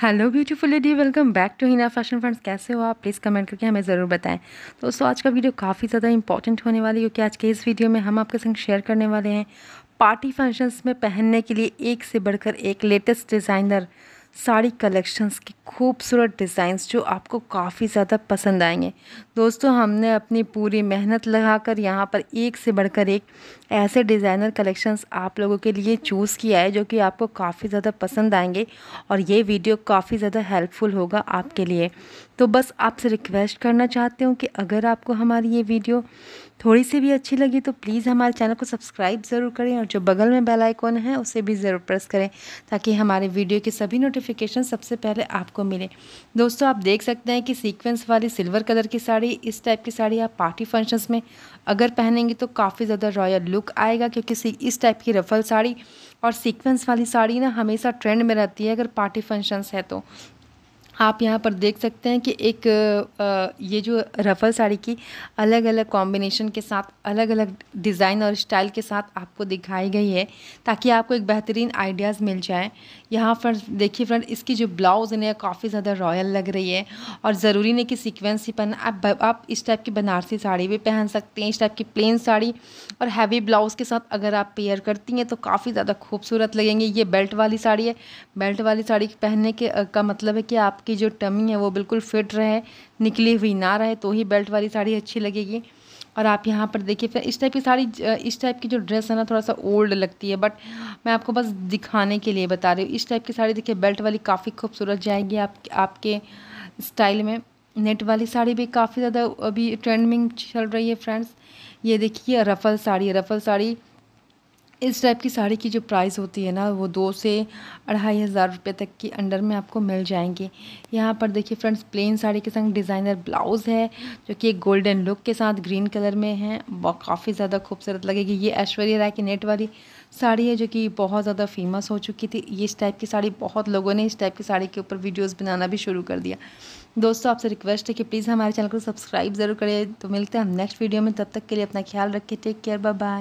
hello beautiful lady welcome back to Hina fashion friends कैसे हो आप प्लीज़ कमेंट करके हमें ज़रूर बताएं दोस्तों आज का वीडियो काफ़ी ज़्यादा इंपॉर्टेंट होने वाली है क्योंकि आज के इस वीडियो में हम आपके संग शेयर करने वाले हैं पार्टी फंक्शंस में पहनने के लिए एक से बढ़कर एक लेटेस्ट डिज़ाइनर साड़ी कलेक्शंस की खूबसूरत डिज़ाइंस जो आपको काफ़ी ज़्यादा पसंद आएंगे दोस्तों हमने अपनी पूरी मेहनत लगाकर यहाँ पर एक से बढ़कर एक ऐसे डिज़ाइनर कलेक्शंस आप लोगों के लिए चूज़ किया है जो कि आपको काफ़ी ज़्यादा पसंद आएंगे और ये वीडियो काफ़ी ज़्यादा हेल्पफुल होगा आपके लिए तो बस आपसे रिक्वेस्ट करना चाहते हूँ कि अगर आपको हमारी ये वीडियो थोड़ी सी भी अच्छी लगी तो प्लीज़ हमारे चैनल को सब्सक्राइब ज़रूर करें और जो बगल में बेलाइकॉन है उसे भी ज़रूर प्रेस करें ताकि हमारे वीडियो के सभी नोटिफिक नोटिफिकेशन सबसे पहले आपको मिले दोस्तों आप देख सकते हैं कि सीक्वेंस वाली सिल्वर कलर की साड़ी इस टाइप की साड़ी आप पार्टी फंक्शंस में अगर पहनेंगे तो काफ़ी ज़्यादा रॉयल लुक आएगा क्योंकि इस टाइप की रफल साड़ी और सीक्वेंस वाली साड़ी ना हमेशा ट्रेंड में रहती है अगर पार्टी फंक्शंस है तो आप यहाँ पर देख सकते हैं कि एक ये जो रफ़ल साड़ी की अलग अलग कॉम्बिनेशन के साथ अलग अलग डिज़ाइन और स्टाइल के साथ आपको दिखाई गई है ताकि आपको एक बेहतरीन आइडियाज़ मिल जाए यहाँ फ्रेंड देखिए फ्रेंड इसकी जो ब्लाउज़ है काफ़ी ज़्यादा रॉयल लग रही है और ज़रूरी नहीं कि सिक्वेंस ही पहन आप आप इस टाइप की बनारसी साड़ी भी पहन सकते हैं इस टाइप की प्लेन साड़ी और हैवी ब्लाउज़ के साथ अगर आप पेयर करती हैं तो काफ़ी ज़्यादा खूबसूरत लगेंगे ये बेल्ट वाली साड़ी है बेल्ट वाली साड़ी पहनने के का मतलब है कि आप आपकी जो टमी है वो बिल्कुल फिट रहे निकली हुई ना रहे तो ही बेल्ट वाली साड़ी अच्छी लगेगी और आप यहाँ पर देखिए फिर इस टाइप की साड़ी इस टाइप की जो ड्रेस है ना थोड़ा सा ओल्ड लगती है बट मैं आपको बस दिखाने के लिए बता रही हूँ इस टाइप की साड़ी देखिए बेल्ट वाली काफ़ी खूबसूरत जाएगी आप आपके स्टाइल में नेट वाली साड़ी भी काफ़ी ज़्यादा अभी ट्रेंडिंग चल रही है फ्रेंड्स ये देखिए रफल साड़ी रफल साड़ी इस टाइप की साड़ी की जो प्राइस होती है ना वो दो से अढ़ाई हज़ार रुपये तक के अंडर में आपको मिल जाएंगे यहाँ पर देखिए फ्रेंड्स प्लेन साड़ी के संग डिज़ाइनर ब्लाउज़ है जो कि एक गोल्डन लुक के साथ ग्रीन कलर में है काफ़ी ज़्यादा खूबसूरत लगेगी ये ऐश्वर्या राय की नेट वाली साड़ी है जो कि बहुत ज़्यादा फेमस हो चुकी थी ये इस टाइप की साड़ी बहुत लोगों ने इस टाइप की साड़ी के ऊपर वीडियोज़ बनाना भी शुरू कर दिया दोस्तों आपसे रिक्वेस्ट है कि प्लीज़ हमारे चैनल को सब्सक्राइब ज़रूर करें तो मिलते हैं हम नेक्स्ट वीडियो में तब तक के लिए अपना ख्याल रखें टेक केयर बाय बाय